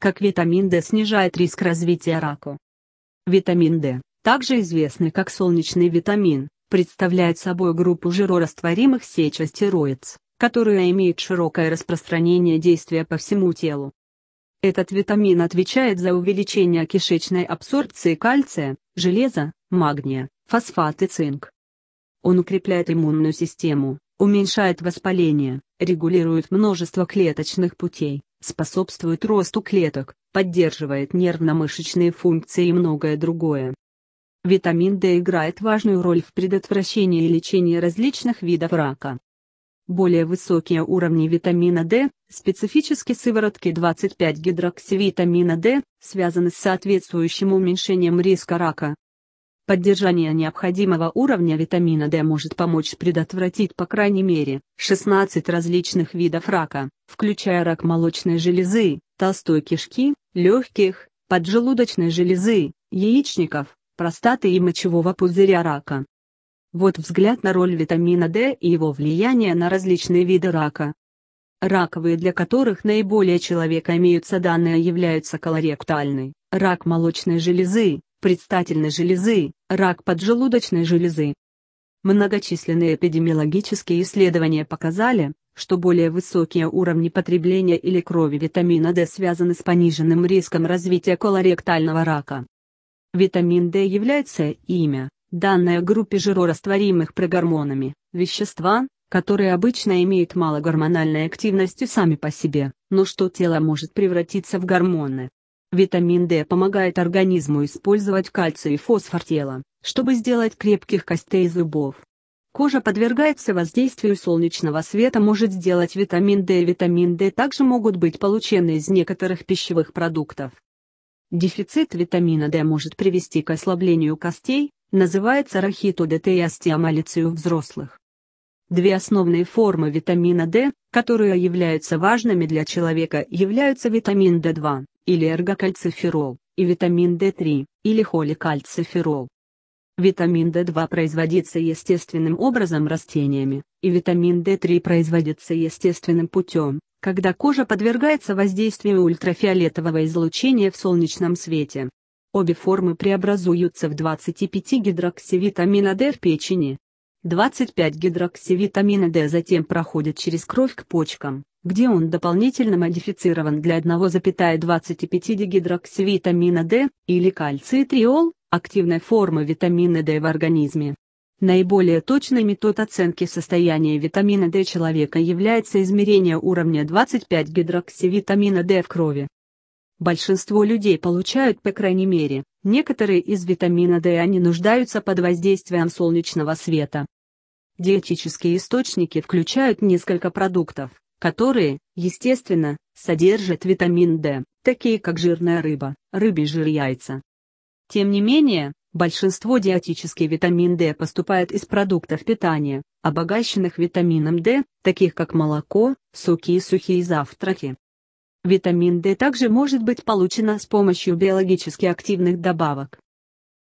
как витамин D снижает риск развития рака. Витамин D, также известный как солнечный витамин, представляет собой группу жирорастворимых сетчастероидс, которая имеет широкое распространение действия по всему телу. Этот витамин отвечает за увеличение кишечной абсорбции кальция, железа, магния, фосфат и цинк. Он укрепляет иммунную систему, уменьшает воспаление, регулирует множество клеточных путей, способствует росту клеток, поддерживает нервно-мышечные функции и многое другое. Витамин D играет важную роль в предотвращении и лечении различных видов рака. Более высокие уровни витамина D, специфически сыворотки 25 гидроксивитамина D, связаны с соответствующим уменьшением риска рака, Поддержание необходимого уровня витамина D может помочь предотвратить по крайней мере 16 различных видов рака, включая рак молочной железы, толстой кишки, легких, поджелудочной железы, яичников, простаты и мочевого пузыря рака. Вот взгляд на роль витамина D и его влияние на различные виды рака. Раковые, для которых наиболее человека имеются данные, являются колоректальный, рак молочной железы, предстательной железы, рак поджелудочной железы. Многочисленные эпидемиологические исследования показали, что более высокие уровни потребления или крови витамина D связаны с пониженным риском развития колоректального рака. Витамин D является имя, данное группе жирорастворимых прогормонами, вещества, которые обычно имеют мало гормональной активности сами по себе, но что тело может превратиться в гормоны. Витамин D помогает организму использовать кальций и фосфор тела, чтобы сделать крепких костей и зубов. Кожа подвергается воздействию солнечного света может сделать витамин D. Витамин D также могут быть получены из некоторых пищевых продуктов. Дефицит витамина D может привести к ослаблению костей, называется рахиту ДТ и остеомалицию взрослых. Две основные формы витамина D, которые являются важными для человека, являются витамин D2 или эргокальциферол, и витамин D3, или холикальциферол. Витамин D2 производится естественным образом растениями, и витамин D3 производится естественным путем, когда кожа подвергается воздействию ультрафиолетового излучения в солнечном свете. Обе формы преобразуются в 25 гидроксивитамина D в печени, 25 гидроксивитамина D затем проходит через кровь к почкам, где он дополнительно модифицирован для 1,25 дегидроксивитамина D, или кальцитриол, активной формы витамина D в организме. Наиболее точный метод оценки состояния витамина D человека является измерение уровня 25 гидроксивитамина D в крови. Большинство людей получают по крайней мере Некоторые из витамина D они нуждаются под воздействием солнечного света. Диетические источники включают несколько продуктов, которые, естественно, содержат витамин D, такие как жирная рыба, рыбий жир яйца. Тем не менее, большинство диетический витамин D поступает из продуктов питания, обогащенных витамином D, таких как молоко, суки и сухие завтраки. Витамин D также может быть получено с помощью биологически активных добавок.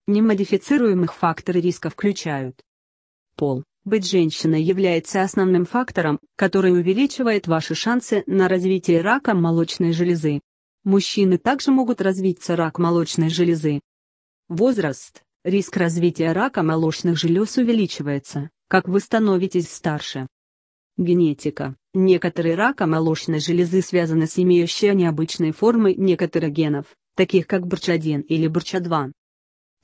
Немодифицируемых факторы риска включают пол. Быть женщиной является основным фактором, который увеличивает ваши шансы на развитие рака молочной железы. Мужчины также могут развиться рак молочной железы. Возраст. Риск развития рака молочных желез увеличивается, как вы становитесь старше. Генетика. Некоторые рака молочной железы связаны с имеющей необычной формой некоторых генов, таких как БРЧ1 или БРЧ2.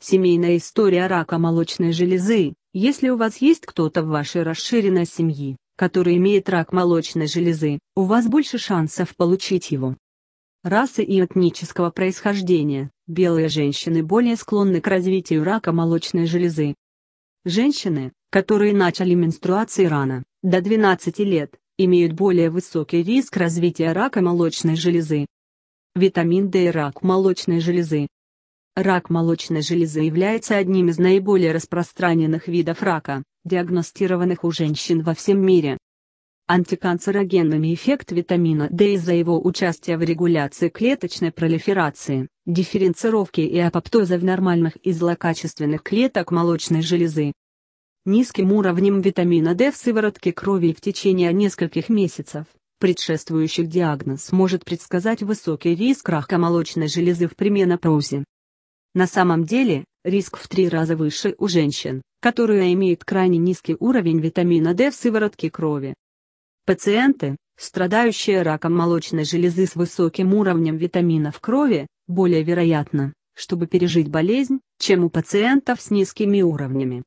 Семейная история рака молочной железы. Если у вас есть кто-то в вашей расширенной семье, который имеет рак молочной железы, у вас больше шансов получить его. Расы и этнического происхождения. Белые женщины более склонны к развитию рака молочной железы, Женщины, которые начали менструации рано, до 12 лет, имеют более высокий риск развития рака молочной железы. Витамин D и рак молочной железы. Рак молочной железы является одним из наиболее распространенных видов рака, диагностированных у женщин во всем мире антиканцерогенными эффект витамина D из-за его участия в регуляции клеточной пролиферации, дифференцировки и апоптоза в нормальных и злокачественных клеток молочной железы. Низким уровнем витамина D в сыворотке крови в течение нескольких месяцев, предшествующих диагноз может предсказать высокий риск рака молочной железы в пременопаузе. На самом деле, риск в три раза выше у женщин, которые имеют крайне низкий уровень витамина D в сыворотке крови. Пациенты, страдающие раком молочной железы с высоким уровнем витамина в крови, более вероятно, чтобы пережить болезнь, чем у пациентов с низкими уровнями.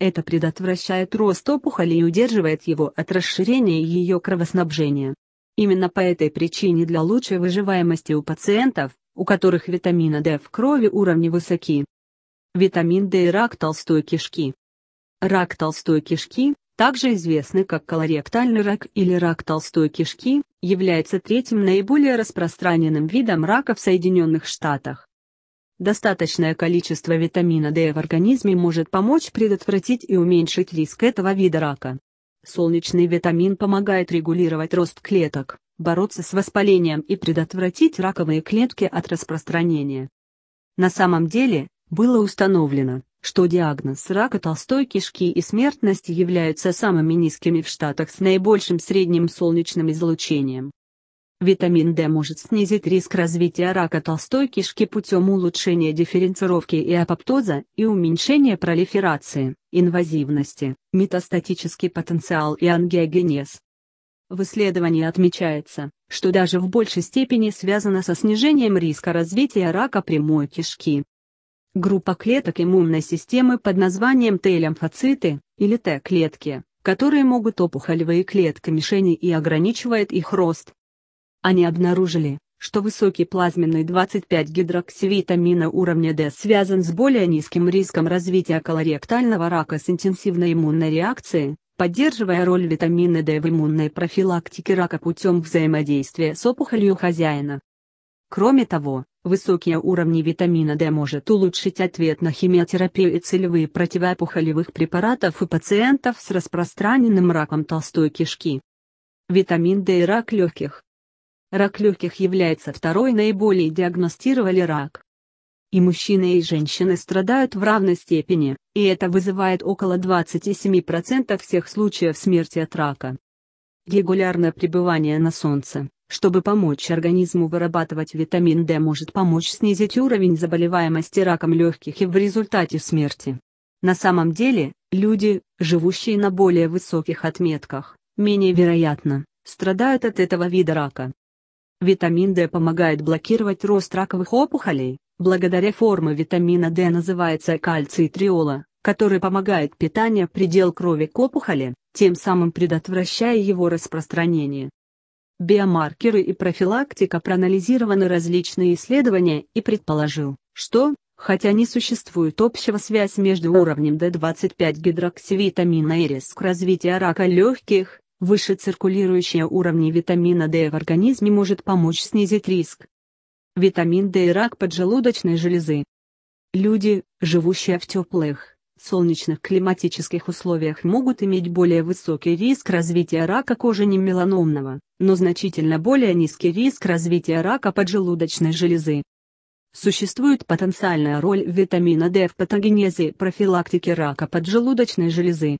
Это предотвращает рост опухоли и удерживает его от расширения ее кровоснабжения. Именно по этой причине для лучшей выживаемости у пациентов, у которых витамина D в крови уровни высоки. Витамин D и рак толстой кишки. Рак толстой кишки также известный как колоректальный рак или рак толстой кишки, является третьим наиболее распространенным видом рака в Соединенных Штатах. Достаточное количество витамина D в организме может помочь предотвратить и уменьшить риск этого вида рака. Солнечный витамин помогает регулировать рост клеток, бороться с воспалением и предотвратить раковые клетки от распространения. На самом деле, было установлено, что диагноз рака толстой кишки и смертность являются самыми низкими в Штатах с наибольшим средним солнечным излучением. Витамин D может снизить риск развития рака толстой кишки путем улучшения дифференцировки и апоптоза и уменьшения пролиферации, инвазивности, метастатический потенциал и ангиогенез. В исследовании отмечается, что даже в большей степени связано со снижением риска развития рака прямой кишки, Группа клеток иммунной системы под названием Т-лимфоциты, или Т-клетки, которые могут опухолевые клетки мишени и ограничивает их рост. Они обнаружили, что высокий плазменный 25 гидроксивитамина уровня D связан с более низким риском развития колоректального рака с интенсивной иммунной реакцией, поддерживая роль витамина D в иммунной профилактике рака путем взаимодействия с опухолью хозяина. Кроме того, Высокие уровни витамина D может улучшить ответ на химиотерапию и целевые противоопухолевых препаратов у пациентов с распространенным раком толстой кишки. Витамин D и рак легких. Рак легких является второй наиболее диагностировали рак. И мужчины и женщины страдают в равной степени, и это вызывает около 27% всех случаев смерти от рака. Регулярное пребывание на солнце чтобы помочь организму вырабатывать витамин D может помочь снизить уровень заболеваемости раком легких и в результате смерти. На самом деле, люди, живущие на более высоких отметках, менее вероятно, страдают от этого вида рака. Витамин D помогает блокировать рост раковых опухолей, благодаря форме витамина D называется кальций триола, который помогает питание предел крови к опухоли, тем самым предотвращая его распространение биомаркеры и профилактика проанализированы различные исследования и предположил, что, хотя не существует общего связь между уровнем D25 гидроксивитамина и риск развития рака легких, выше циркулирующие уровни витамина D в организме может помочь снизить риск. Витамин D и рак поджелудочной железы. Люди, живущие в теплых, солнечных климатических условиях могут иметь более высокий риск развития рака кожи немеланомного, но значительно более низкий риск развития рака поджелудочной железы. Существует потенциальная роль витамина D в патогенезе и профилактике рака поджелудочной железы.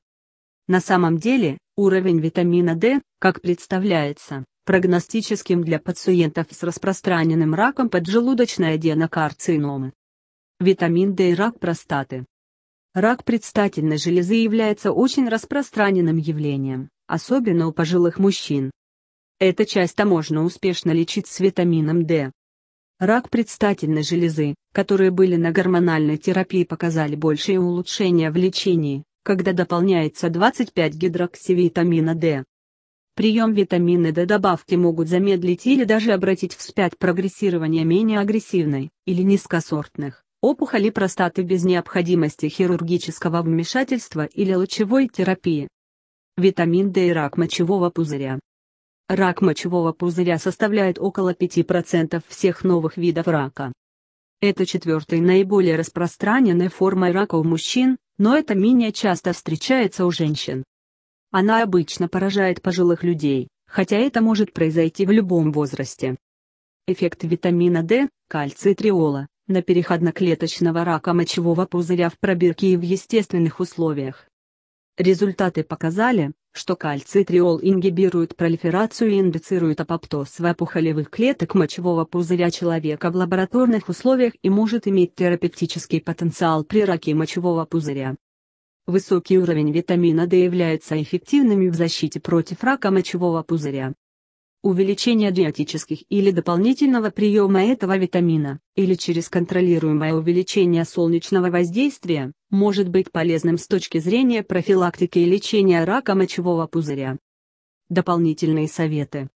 На самом деле, уровень витамина D, как представляется, прогностическим для пациентов с распространенным раком поджелудочной аденокарциномы. Витамин D и рак простаты Рак предстательной железы является очень распространенным явлением, особенно у пожилых мужчин. Эта часто можно успешно лечить с витамином D. Рак предстательной железы, которые были на гормональной терапии показали большие улучшения в лечении, когда дополняется 25 гидроксивитамина D. Прием витамина D добавки могут замедлить или даже обратить вспять прогрессирование менее агрессивной или низкосортных опухоли простаты без необходимости хирургического вмешательства или лучевой терапии. Витамин D и рак мочевого пузыря. Рак мочевого пузыря составляет около 5% всех новых видов рака. Это четвертая наиболее распространенная форма рака у мужчин, но это менее часто встречается у женщин. Она обычно поражает пожилых людей, хотя это может произойти в любом возрасте. Эффект витамина D, триола на переходно-клеточного рака мочевого пузыря в пробирке и в естественных условиях. Результаты показали, что кальцитриол ингибирует пролиферацию и индицирует апоптоз опухолевых клеток мочевого пузыря человека в лабораторных условиях и может иметь терапевтический потенциал при раке мочевого пузыря. Высокий уровень витамина D является эффективным в защите против рака мочевого пузыря увеличение диетических или дополнительного приема этого витамина, или через контролируемое увеличение солнечного воздействия, может быть полезным с точки зрения профилактики и лечения рака мочевого пузыря. Дополнительные советы.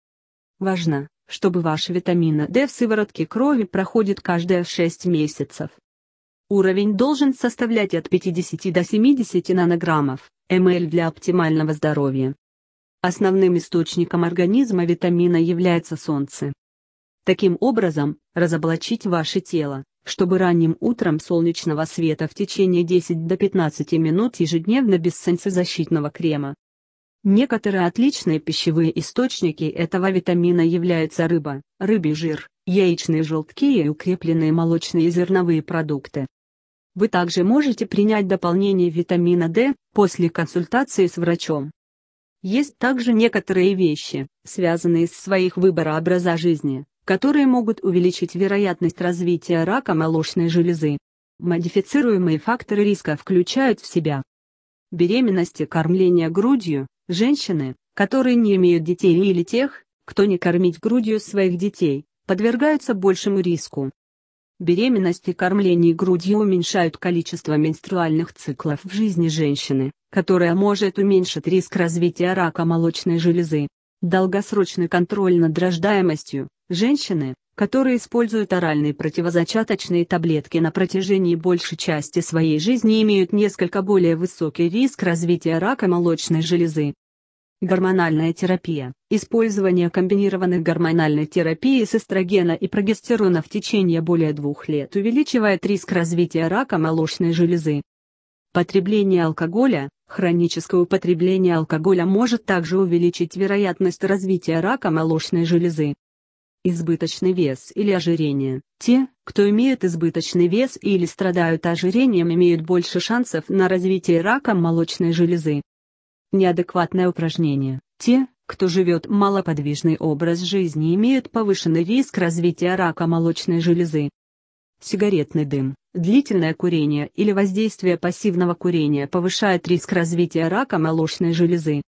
Важно, чтобы ваши витамина D в сыворотке крови проходит каждые 6 месяцев. Уровень должен составлять от 50 до 70 нанограммов, мл для оптимального здоровья. Основным источником организма витамина является солнце. Таким образом, разоблачить ваше тело, чтобы ранним утром солнечного света в течение 10 до 15 минут ежедневно без солнцезащитного крема. Некоторые отличные пищевые источники этого витамина являются рыба, рыбий жир, яичные желтки и укрепленные молочные и зерновые продукты. Вы также можете принять дополнение витамина D после консультации с врачом. Есть также некоторые вещи, связанные с своих выбора образа жизни, которые могут увеличить вероятность развития рака молочной железы. Модифицируемые факторы риска включают в себя беременность кормление грудью, женщины, которые не имеют детей или тех, кто не кормить грудью своих детей, подвергаются большему риску. Беременность и кормление грудью уменьшают количество менструальных циклов в жизни женщины, которая может уменьшить риск развития рака молочной железы. Долгосрочный контроль над рождаемостью. Женщины, которые используют оральные противозачаточные таблетки на протяжении большей части своей жизни имеют несколько более высокий риск развития рака молочной железы. Гормональная терапия – использование комбинированной гормональной терапии с эстрогена и прогестерона в течение более двух лет увеличивает риск развития рака молочной железы. Потребление алкоголя – хроническое употребление алкоголя может также увеличить вероятность развития рака молочной железы. Избыточный вес или ожирение – те, кто имеет избыточный вес или страдают ожирением имеют больше шансов на развитие рака молочной железы. Неадекватное упражнение. Те, кто живет малоподвижный образ жизни имеют повышенный риск развития рака молочной железы. Сигаретный дым, длительное курение или воздействие пассивного курения повышает риск развития рака молочной железы.